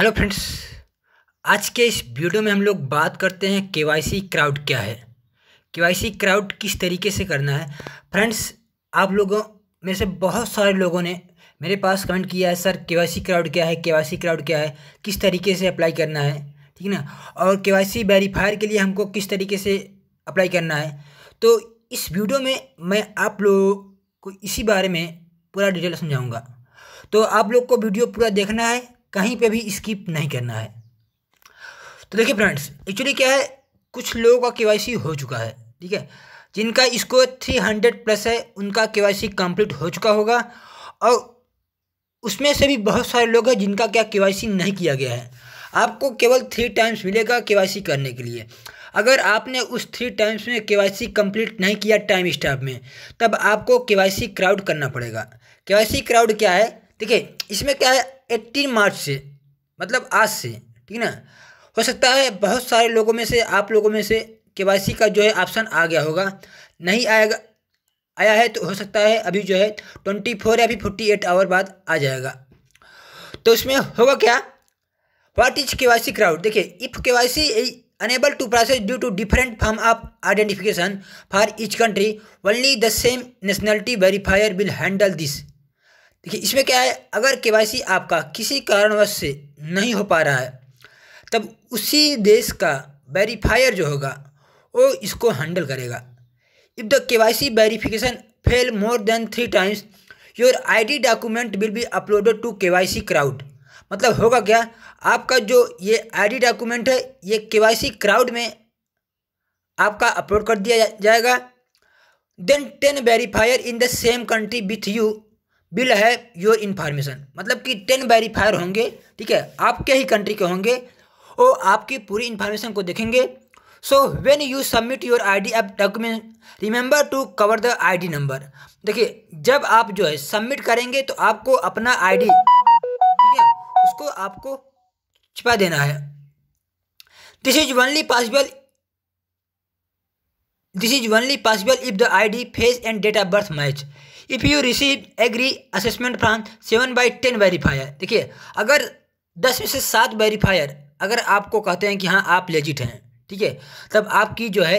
Hello friends आज के इस वीडियो में हम लोग बात करते हैं के वाई सी क्राउड क्या है के वाई सी क्राउड किस तरीके से करना है फ्रेंड्स आप लोगों में से बहुत सारे लोगों ने मेरे पास कमेंट किया है सर के वाई सी क्राउड क्या है के वाई सी क्राउड क्या है किस तरीके से अप्लाई करना है ठीक है ना और के वाई सी वेरीफायर के लिए हमको किस तरीके से अप्लाई करना है तो इस वीडियो में मैं आप लोगों को इसी बारे में पूरा डिटेल समझाऊँगा तो आप लोग को वीडियो पूरा देखना है कहीं पे भी स्किप नहीं करना है तो देखिए फ्रेंड्स एक्चुअली क्या है कुछ लोगों का के हो चुका है ठीक है जिनका स्कोर थ्री हंड्रेड प्लस है उनका के वाई सी कम्प्लीट हो चुका होगा और उसमें से भी बहुत सारे लोग हैं जिनका क्या के वाई सी नहीं किया गया है आपको केवल थ्री टाइम्स मिलेगा के वाई सी करने के लिए अगर आपने उस थ्री टाइम्स में के वाई सी कम्प्लीट नहीं किया टाइम स्टाफ में तब आपको के वाई सी क्राउड करना पड़ेगा के वाई सी क्राउड क्या है ठीक है इसमें क्या है एट्टीन मार्च से मतलब आज से ठीक है ना हो सकता है बहुत सारे लोगों में से आप लोगों में से के का जो है ऑप्शन आ गया होगा नहीं आएगा आया है तो हो सकता है अभी जो है ट्वेंटी फोर या फिर फोर्टी एट आवर बाद आ जाएगा तो उसमें होगा क्या what is K Y C crowd देखिए if K Y C unable to process due to different form of identification for each country only the same nationality verifier will handle this देखिए इसमें क्या है अगर के आपका किसी कारणवश से नहीं हो पा रहा है तब उसी देश का वेरीफायर जो होगा वो इसको हैंडल करेगा if the K Y C verification fail more than three times your ID document will be uploaded to K Y C crowd मतलब होगा क्या आपका जो ये आईडी डॉक्यूमेंट है ये के वाई सी क्राउड में आपका अपलोड कर दिया जाएगा then ten verifier in the same country with you will है योर इन्फॉर्मेशन मतलब कि टेन वेरीफायर होंगे ठीक है आपके ही कंट्री के होंगे और आपकी पूरी इन्फॉर्मेशन को देखेंगे so when you submit your I D app document remember to cover the I D number देखिए जब आप जो है सबमिट करेंगे तो आपको अपना आई डी ठीक है उसको आपको छिपा देना है this is only possible this is only possible if the I D face and date of birth match if you receive agree assessment from seven by ten verifier देखिए अगर दस में से सात वेरीफायर अगर आपको कहते हैं कि हाँ आप लेजिट हैं ठीक है तब आपकी जो है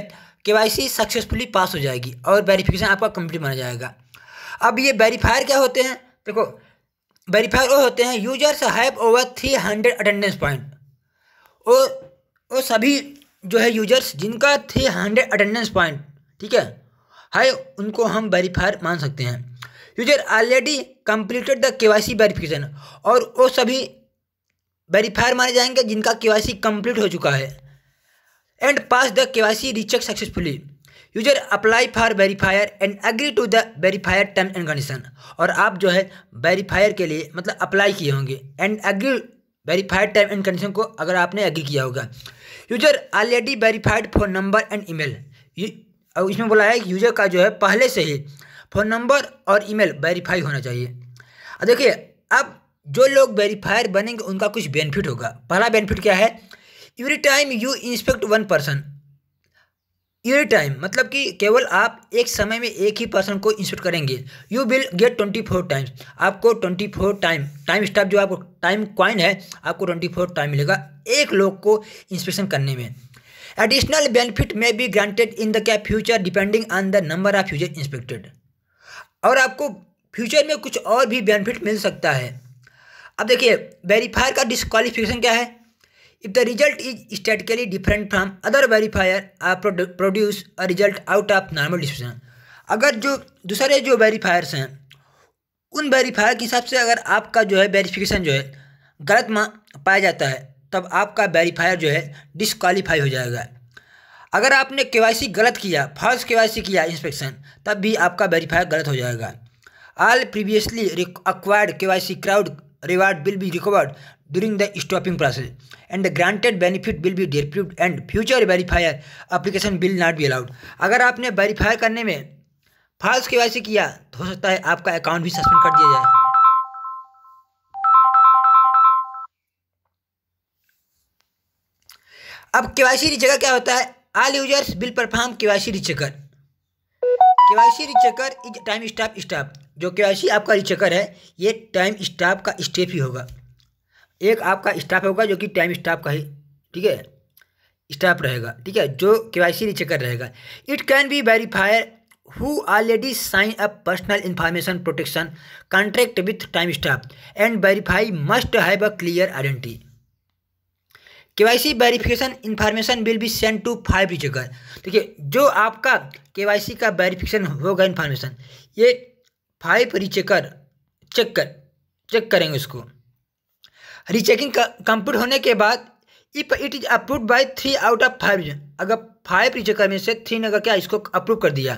के सक्सेसफुली पास हो जाएगी और वेरीफिकेशन आपका कंप्लीट माना जाएगा अब ये वेरीफायर क्या होते हैं देखो वेरीफायर वो होते हैं users have over three hundred attendance point वो वो सभी जो है यूजर्स जिनका थ्री हंड्रेड अटेंडेंस पॉइंट ठीक है है उनको हम वेरीफायर मान सकते हैं user already completed the K Y verification और वो सभी वेरीफायर माने जाएंगे जिनका के कंप्लीट हो चुका है and pass the K Y C recheck successfully user apply for verifier and agree to the verifier term and condition और आप जो है वेरीफायर के लिए मतलब अप्लाई किए होंगे and agree verifier term and condition को अगर आपने एग्री किया होगा user already verified for number and email और इसमें बोला है कि यूजर का जो है पहले से ही फ़ोन नंबर और ईमेल वेरीफाई होना चाहिए अब देखिए अब जो लोग वेरीफायर बनेंगे उनका कुछ बेनिफिट होगा पहला बेनिफिट क्या है every time you inspect one person every time मतलब कि केवल आप एक समय में एक ही पर्सन को इंस्पेक्ट करेंगे you will get twenty four times आपको twenty four time time staff जो आपको टाइम क्वाइन है आपको ट्वेंटी फोर टाइम मिलेगा एक लोग को इंस्पेक्शन करने में एडिशनल बेनिफिट में भी ग्रांटेड इन द क्या future depending on the number of future inspected और आपको फ्यूचर में कुछ और भी बेनिफिट मिल सकता है अब देखिए वेरीफायर का डिस्कालिफिकेशन क्या है if the result is statically different from other verifier are produce a result out of normal discussion अगर जो दूसरे जो वेरीफायर्स हैं उन वेरीफायर के हिसाब से अगर आपका जो है वेरीफिकेशन जो है गलत पाया जाता है तब आपका वेरीफायर जो है डिसक्वालीफाई हो जाएगा अगर आपने के गलत किया फॉल्स के किया इंस्पेक्शन तब भी आपका वेरीफायर गलत हो जाएगा all previously acquired K Y C crowd reward will be recovered during the stopping process and the granted benefit will be deputed and future verifier application will not be allowed अगर आपने verify करने में false के किया तो हो सकता है आपका अकाउंट भी सस्पेंड कर दिया जाए अब केवासी रिचेकर क्या होता है all users will perform KYC rechecker KYC rechecker is time staff staff जो केवासी आपका रिचेकर है ये टाइम स्टाफ का स्टेप ही होगा एक आपका स्टाफ होगा जो कि टाइम स्टाफ का ही ठीक है स्टाफ रहेगा ठीक है जो केवासी रिचेकर रहेगा it can be verifier who already sign up personal information protection contract with time staff and verify must have a clear identity K Y C verification information will be send to five जगह देखिए जो आपका के Y सी का verification होगा information ये five rechecker check कर check करेंगे उसको रिचेकिंग कंप्लीट होने के बाद if it is approve by three out of five अगर फाइव रिचेकर में से थ्री ने अगर क्या इसको अप्रूव कर दिया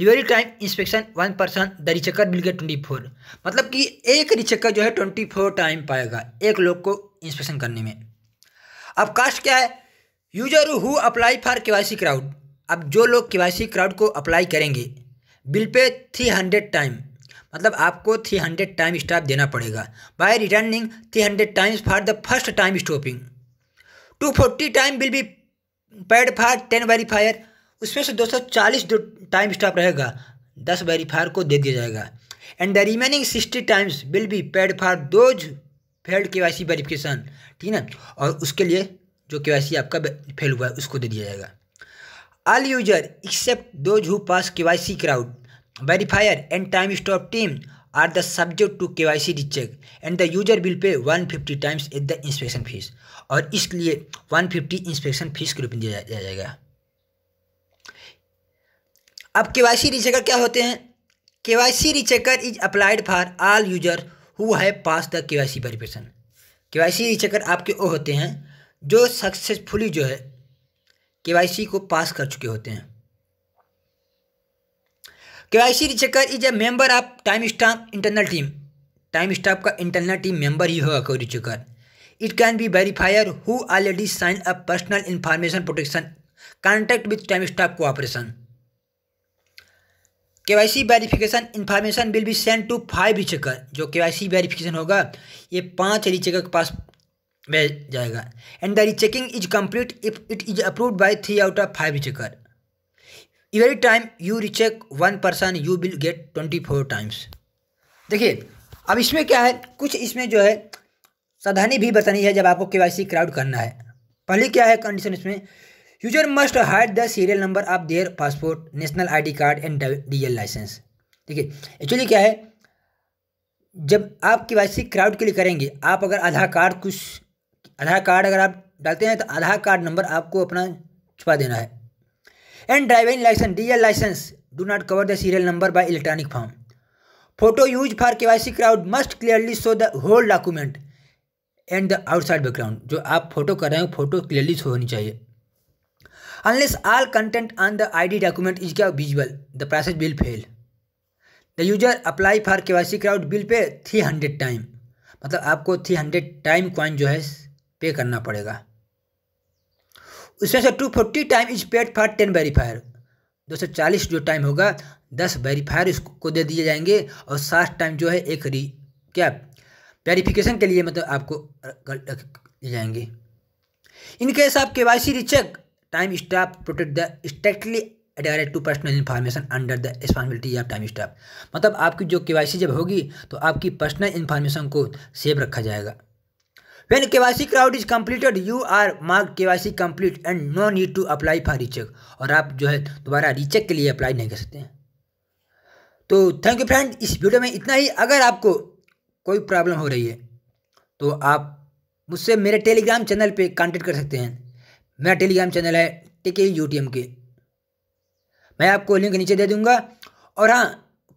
very time inspection one percent the rechecker will get twenty four मतलब कि एक रिचेकर जो है ट्वेंटी फोर टाइम पाएगा एक लोग को इंस्पेक्शन करने में अब कास्ट क्या है user who apply for K Y C crowd अब जो लोग के वाई सी क्राउड को अप्लाई करेंगे will pay three hundred time मतलब आपको थ्री हंड्रेड टाइम स्टॉप देना पड़ेगा by returning three hundred times for the first time stopping two forty time will be paid for ten verifier उसमें से दो सौ चालीस जो टाइम स्टॉप रहेगा दस वेरीफायर को दे दिया जाएगा and the remaining sixty times will be paid for those failed K Y C verification ठीक है और उसके लिए जो के वाई सी आपका फेल हुआ है उसको दे दिया जाएगा ऑल यूजर एक्सेप्ट दो who pass K Y C crowd verifier and time stop team are the subject to K Y C recheck and the user will pay one fifty times at the inspection fees और इसलिए one fifty inspection fees के रूप में दिया जाएगा अब के Y C रिचेकर क्या होते हैं K Y C rechecker is applied for all user who है pass the K Y C verification K Y C checker आपके वो होते हैं जो सक्सेसफुली जो है के वाई सी को पास कर चुके होते हैं K Y C checker is a member of time staff internal team time staff का इंटरनल टीम मेंबर ही होगा कोई checker it can be verifier who already sign a personal information protection contact with time staff cooperation K Y C verification information will be send to five checker जो K Y C verification होगा ये पाँच रीचेकर के पास भेज जाएगा and the rechecking is complete if it is approve by three out of five rechecker every time you recheck one person you will get twenty four times देखिए अब इसमें क्या है कुछ इसमें जो है सावधानी भी बरतनी है जब आपको के वाई सी क्राउड करना है पहली क्या है कंडीशन इसमें user must hide the serial number of their passport national ID card and DL license ठीक है एक्चुअली क्या है जब आप के वाई क्राउड के लिए करेंगे आप अगर आधार कार्ड कुछ आधार कार्ड अगर आप डालते हैं तो आधार कार्ड नंबर आपको अपना छुपा देना है and driving license L license do not cover the serial number by electronic form photo use for K Y crowd must clearly show the whole document and the outside background जो आप photo कर रहे हो photo clearly show होनी चाहिए Unless all content on the ID document is visible, the process will fail. The user apply for KYC crowd will pay 300 time मतलब आपको 300 time coin जो है पे करना पड़ेगा उसमें से 240 time is paid for ten verifier चालीस जो टाइम होगा 10 वेरीफायर इसको दे दिए जाएंगे और 60 टाइम जो है एक री क्या वेरीफिकेशन के लिए मतलब आपको दिए जाएंगे इनकेस आप K Y C recheck time staff protect the strictly direct to personal information under the responsibility of time staff मतलब आपकी जो के जब होगी तो आपकी पर्सनल इन्फॉर्मेशन को सेव रखा जाएगा when K Y C crowd is completed you are mark K Y C complete and no need to apply for recheck और आप जो है दोबारा रीचेक के लिए अप्लाई नहीं कर सकते हैं तो थैंक यू फ्रेंड इस वीडियो में इतना ही अगर आपको कोई प्रॉब्लम हो रही है तो आप मुझसे मेरे टेलीग्राम चैनल पर कॉन्टेक्ट कर सकते हैं मेरा टेलीग्राम चैनल है टी एम के मैं आपको लिंक नीचे दे दूंगा और हाँ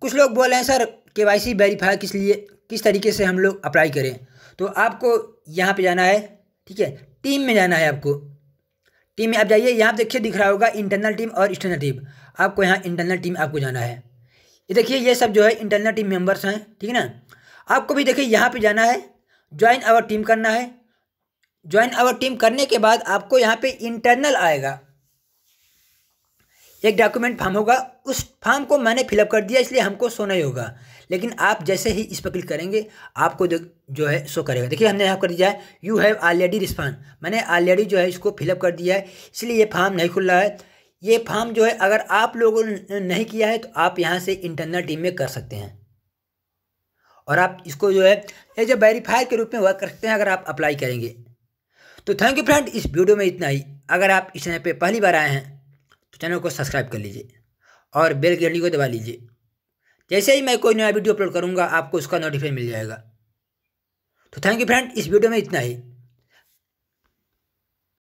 कुछ लोग बोल रहे हैं सर के वाई सी वेरीफाई किस लिए किस तरीके से हम लोग अप्लाई करें तो आपको यहाँ पे जाना है ठीक है टीम में जाना है आपको टीम में आप जाइए यहाँ देखिए दिख रहा होगा इंटरनल टीम और एक्सटर्नल टीम आपको यहाँ इंटरनल टीम आपको जाना है ये देखिए ये सब जो है इंटरनल टीम मेंबर्स हैं ठीक है ना आपको भी देखिए यहाँ पे जाना है ज्वाइन आवर टीम करना है ज्वाइन आवर टीम करने के बाद आपको यहाँ पे इंटरनल आएगा एक डॉक्यूमेंट फॉर्म होगा उस फॉर्म को मैंने फिलअप कर दिया इसलिए हमको सो नहीं होगा लेकिन आप जैसे ही इस पर क्लिक करेंगे आपको जो है शो करेगा देखिए हमने यहाँ कर दिया है यू हैव ऑलरेडी रिस्पॉन्स मैंने ऑलरेडी जो है इसको फिलअप कर दिया है इसलिए ये फॉर्म नहीं खुल रहा है ये फॉर्म जो है अगर आप लोगों ने नहीं किया है तो आप यहाँ से इंटरनल टीम में कर सकते हैं और आप इसको जो है एज ए वेरीफायर के रूप में वर्क कर सकते हैं अगर आप अप्लाई करेंगे तो थैंक यू फ्रेंड इस वीडियो में इतना ही अगर आप इस चैनल पर पहली बार आए हैं तो चैनल को सब्सक्राइब कर लीजिए और बेल की घंटी को दबा लीजिए जैसे ही मैं कोई नया वीडियो अपलोड करूँगा आपको उसका नोटिफिकेशन मिल जाएगा तो थैंक यू फ्रेंड इस वीडियो में इतना ही